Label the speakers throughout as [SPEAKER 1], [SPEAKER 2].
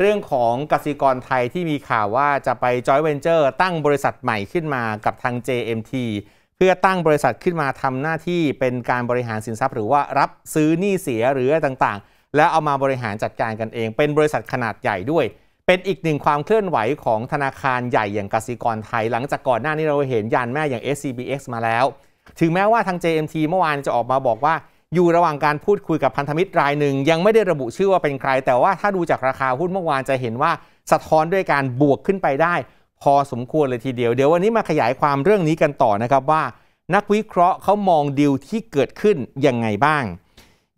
[SPEAKER 1] เรื่องของกสิกรไทยที่มีข่าวว่าจะไปจอยเวนเจอร์ตั้งบริษัทใหม่ขึ้นมากับทาง JMT เพื่อตั้งบริษัทขึ้นมาทำหน้าที่เป็นการบริหารสินทรัพย์หรือว่ารับซื้อหนี้เสียหรืออะไรต่างๆ แล้วเอามาบริหารจัดการกันเอง เป็นบริษัทขนาดใหญ่ด้วย เป็นอีกหนึ่งความเคลื่อนไหวของธนาคารใหญ่อย่างกสิกรไทย หลังจากก่อนหน้านี้เราเห็นยานแม่อย่าง SCBX มาแล้ว ถึงแม้ว่าทาง JMT เมื่อวานจะออกมาบอกว่าอยู่ระหว่างการพูดคุยกับพันธมิตรรายหนึ่งยังไม่ได้ระบุชื่อว่าเป็นใคร แต่ว่าถ้าดูจากราคาหุ้นเมื่อวานจะเห็นว่าสะท้อนด้วยการบวกขึ้นไปได้ พอสมควรเลยทีเดียวเดี๋ยววันนี้มาขยายความเรื่องนี้กันต่อนะครับว่า นักวิเคราะห์เขามองดีลที่เกิดขึ้นยังไงบ้าง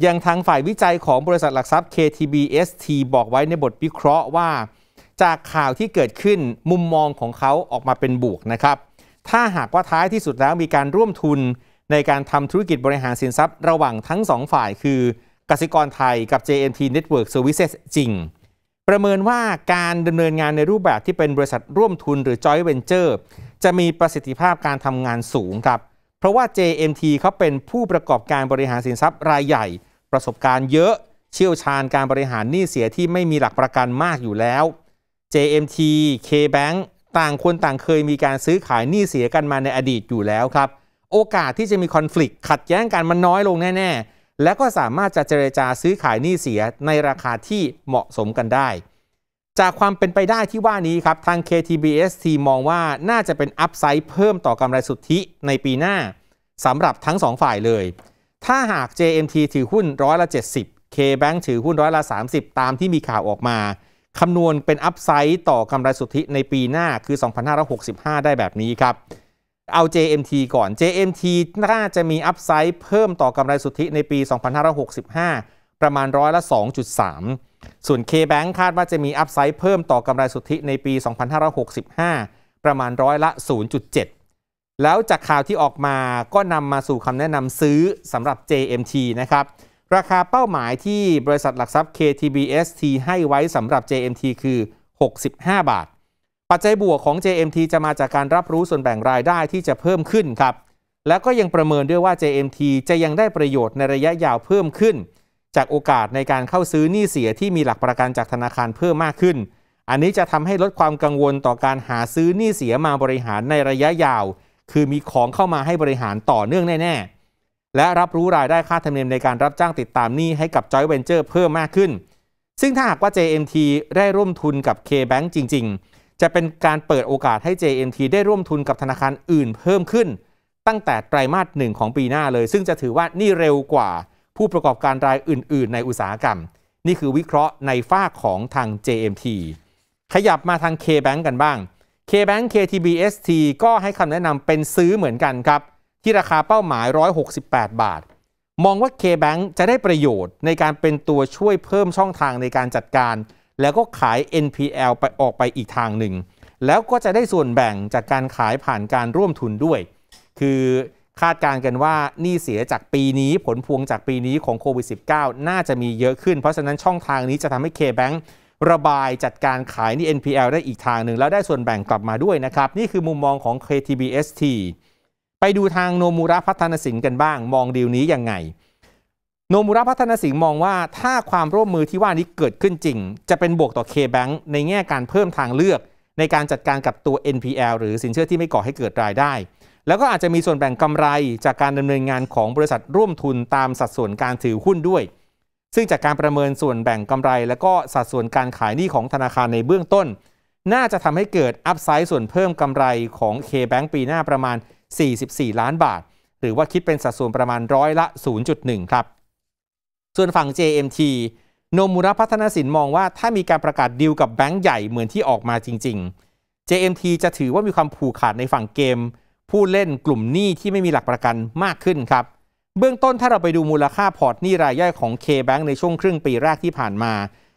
[SPEAKER 1] อย่างทางฝ่ายวิจัยของบริษัทหลักทรัพย์ KTBST บอกไว้ในบทวิเคราะห์ว่า จากข่าวที่เกิดขึ้น มุมมองของเขาออกมาเป็นบวกนะครับถ้าหากว่าท้ายที่สุดแล้วมีการร่วมทุนในการทำธุรกิจบริหารสินทรัพย์ระหว่างทั้ง2ฝ่ายคือกสิกรไทยกับ JMT Network Services จริง ประเมินว่าการดำเนินงานในรูปแบบที่เป็นบริษัทร่วมทุนหรือ joint venture จะมีประสิทธิภาพการทำงานสูงครับ เพราะว่า JMT เขาเป็นผู้ประกอบการบริหารสินทรัพย์รายใหญ่ ประสบการณ์เยอะ เชี่ยวชาญการบริหารหนี้เสียที่ไม่มีหลักประกันมากอยู่แล้ว JMT KBank ต่างคนต่างเคยมีการซื้อขายหนี้เสียกันมาในอดีตอยู่แล้วครับโอกาสที่จะมีคอน FLICT ขัดแย้งกันมันน้อยลงแน่ๆ และก็สามารถจะเจรจาซื้อขายหนี้เสียในราคาที่เหมาะสมกันได้ จากความเป็นไปได้ที่ว่านี้ครับ ทาง KTBST มองว่าน่าจะเป็นอัพไซด์เพิ่มต่อกำไรสุทธิในปีหน้าสำหรับทั้ง 2 ฝ่ายเลย ถ้าหาก JMT ถือหุ้นร้อยละ70 KBank ถือหุ้นร้อยละ30 ตามที่มีข่าวออกมาคำนวณเป็นอัพไซด์ต่อกำไรสุทธิในปีหน้าคือ 2565 ได้แบบนี้ครับเอา JMT ก่อน JMT น่าจะมีอัพไซด์เพิ่มต่อกำไรสุทธิในปี 2565 ประมาณร้อยละ 2.3 ส่วน K-Bank คาดว่าจะมีอัพไซด์เพิ่มต่อกำไรสุทธิในปี 2565 ประมาณร้อยละ 0.7 แล้วจากข่าวที่ออกมาก็นำมาสู่คำแนะนำซื้อสำหรับ JMT นะครับ ราคาเป้าหมายที่บริษัทหลักทรัพย์ KTBST ให้ไว้สำหรับ JMT คือ 65 บาทปัจจัยบวกของ JMT จะมาจากการรับรู้ส่วนแบ่งรายได้ที่จะเพิ่มขึ้นครับ และก็ยังประเมินด้วยว่า JMT จะยังได้ประโยชน์ในระยะยาวเพิ่มขึ้น จากโอกาสในการเข้าซื้อหนี้เสียที่มีหลักประกันจากธนาคารเพิ่มมากขึ้น อันนี้จะทำให้ลดความกังวลต่อการหาซื้อหนี้เสียมาบริหารในระยะยาว คือมีของเข้ามาให้บริหารต่อเนื่องแน่ๆและรับรู้รายได้ค่าธรรมเนียมในการรับจ้างติดตามหนี้ให้กับ Joy Venture เพิ่มมากขึ้น ซึ่งถ้าหากว่า JMT ได้ร่วมทุนกับ K-Bank จริงๆจะเป็นการเปิดโอกาสให้ JMT ได้ร่วมทุนกับธนาคารอื่นเพิ่มขึ้น ตั้งแต่ไตรมาสหนึ่งของปีหน้าเลยซึ่งจะถือว่านี่เร็วกว่า ผู้ประกอบการรายอื่น ๆ ในอุตสาหกรรม นี่คือวิเคราะห์ในฝ้าของทาง JMT ขยับมาทาง K-Bank กันบ้าง K-Bank KTBST ก็ให้คำแนะนำเป็นซื้อเหมือนกันครับ ที่ราคาเป้าหมาย 168 บาท มองว่า K-Bank จะได้ประโยชน์ในการเป็นตัวช่วยเพิ่มช่องทางในการจัดการแล้วก็ขาย NPL ไปออกไปอีกทางหนึ่ง แล้วก็จะได้ส่วนแบ่งจากการขายผ่านการร่วมทุนด้วย คือคาดการณ์กันว่านี่เสียจากปีนี้ผลพวงจากปีนี้ของโควิด -19 น่าจะมีเยอะขึ้น เพราะฉะนั้นช่องทางนี้จะทำให้ K-Bank ระบายจัดการขายนี่ NPL ได้อีกทางหนึ่งแล้วได้ส่วนแบ่งกลับมาด้วยนะครับ นี่คือมุมมองของ KTBST ไปดูทางโนมูระพัฒนสินกันบ้างมองดีลนี้ยังไงโนมูระพัฒนสิงห์มองว่าถ้าความร่วมมือที่ว่านี้เกิดขึ้นจริง จะเป็นบวกต่อ K-Bank ในแง่การเพิ่มทางเลือก ในการจัดการกับตัว NPL หรือสินเชื่อที่ไม่ก่อให้เกิดรายได้ แล้วก็อาจจะมีส่วนแบ่งกำไรจากการดำเนินงานของบริษัทร่วมทุนตามสัดส่วนการถือหุ้นด้วย ซึ่งจากการประเมินส่วนแบ่งกำไร และก็สัดส่วนการขายหนี้ของธนาคารในเบื้องต้นน่าจะทำให้เกิดอัพไซด์ส่วนเพิ่มกำไรของ K-Bank ปีหน้าประมาณ 44 ล้านบาท หรือว่าคิดเป็นสัดส่วนประมาณร้อยละ 0.1 ครับส่วนฝั่ง JMT โนมูระพัฒนสินมองว่าถ้ามีการประกาศดีลกับแบงก์ใหญ่เหมือนที่ออกมาจริงๆ JMT จะถือว่ามีความผูกขาดในฝั่งเกม ผู้เล่นกลุ่มหนี้ที่ไม่มีหลักประกันมากขึ้นครับเบื้องต้นถ้าเราไปดูมูลค่าพอร์ตหนี้รายย่อยของ K-Bank ในช่วงครึ่งปีแรกที่ผ่านมา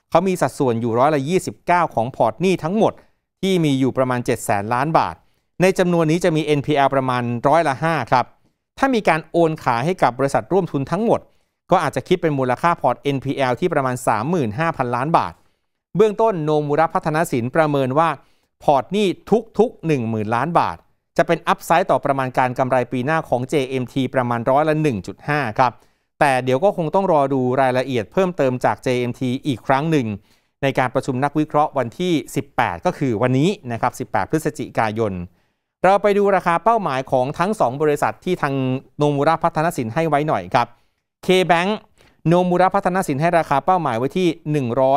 [SPEAKER 1] เขามีสัดส่วนอยู่ร้อยละ29 ของพอร์ตหนี้ทั้งหมดที่มีอยู่ประมาณ 7 0 0 0ล้านบาท ในจำนวนนี้จะมี NPL ประมาณร้อยละ5ครับถ้ามีการโอนขายให้กับบริษัทร่วมทุนทั้งหมดก็อาจจะคิดเป็นมูลค่าพอร์ต NPL ที่ประมาณ 35,000 ล้านบาท เบื้องต้นโนมูระพัฒนาสินประเมินว่า พอร์ตนี้ทุกๆ10,000 ล้านบาท จะเป็นอัพไซด์ต่อประมาณการกำไรปีหน้าของ JMT ประมาณร้อยละ 1.5 ครับ แต่เดี๋ยวก็คงต้องรอดูรายละเอียดเพิ่มเติมจาก JMT อีกครั้งหนึ่ง ในการประชุมนักวิเคราะห์วันที่ 18 ก็คือวันนี้นะครับ18พฤศจิกายนเราไปดูราคาเป้าหมายของทั้ง 2 บริษัทที่ทางโนมูระพัฒนสินให้ไว้หน่อยครับ K-Bank โนมูระพัฒนสินให้ราคาเป้าหมายไว้ที่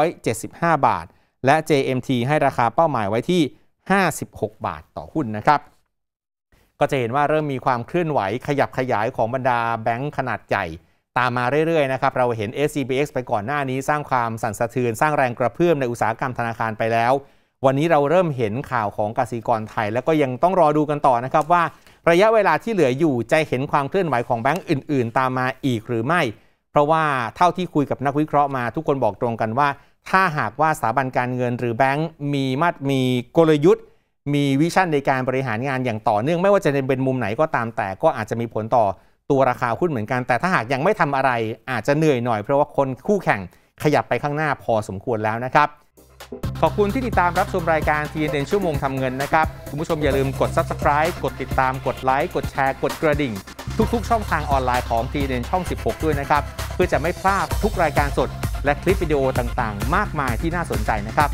[SPEAKER 1] 175 บาท และ JMT ให้ราคาเป้าหมายไว้ที่ 56 บาทต่อหุ้นนะครับ ก็จะเห็นว่าเริ่มมีความเคลื่อนไหวขยับขยายของบรรดาแบงค์ขนาดใหญ่ ตามมาเรื่อยๆนะครับ เราเห็น SCBX ไปก่อนหน้านี้ สร้างความสั่นสะเทือนสร้างแรงกระเพื่อมในอุตสาหกรรมธนาคารไปแล้ว วันนี้เราเริ่มเห็นข่าวของกสิกรไทยแล้วก็ยังต้องรอดูกันต่อนะครับว่าระยะเวลาที่เหลืออยู่จะเห็นความเคลื่อนไหวของแบงก์อื่นๆ ตามมาอีกหรือไม่เพราะว่าเท่าที่คุยกับนักวิเคราะห์มาทุกคนบอกตรงกันว่า ถ้าหากว่าสถาบันการเงิน หรือแบงก์มีมาตรมีกลยุทธ์ มีวิชั่นในการบริหารงานอย่างต่อเนื่องไม่ว่าจะเป็นมุมไหนก็ตามแต่ก็อาจจะมีผลต่อตัวราคาหุ้นเหมือนกัน แต่ถ้าหากยังไม่ทำอะไรอาจจะเหนื่อยหน่อยเพราะว่าคนคู่แข่งขยับไปข้างหน้าพอสมควรแล้วนะครับขอบคุณที่ติดตามรับชมรายการ TNN ชั่วโมงทำเงินนะครับ คุณผู้ชมอย่าลืมกด subscribe กดติดตาม กดไลค์ กดแชร์ กดกระดิ่ง ทุกๆ ช่องทางออนไลน์ของ TNN ช่อง 16 ด้วยนะครับ เพื่อจะไม่พลาดทุกรายการสด และคลิปวิดีโอต่างๆ มากมายที่น่าสนใจนะครับ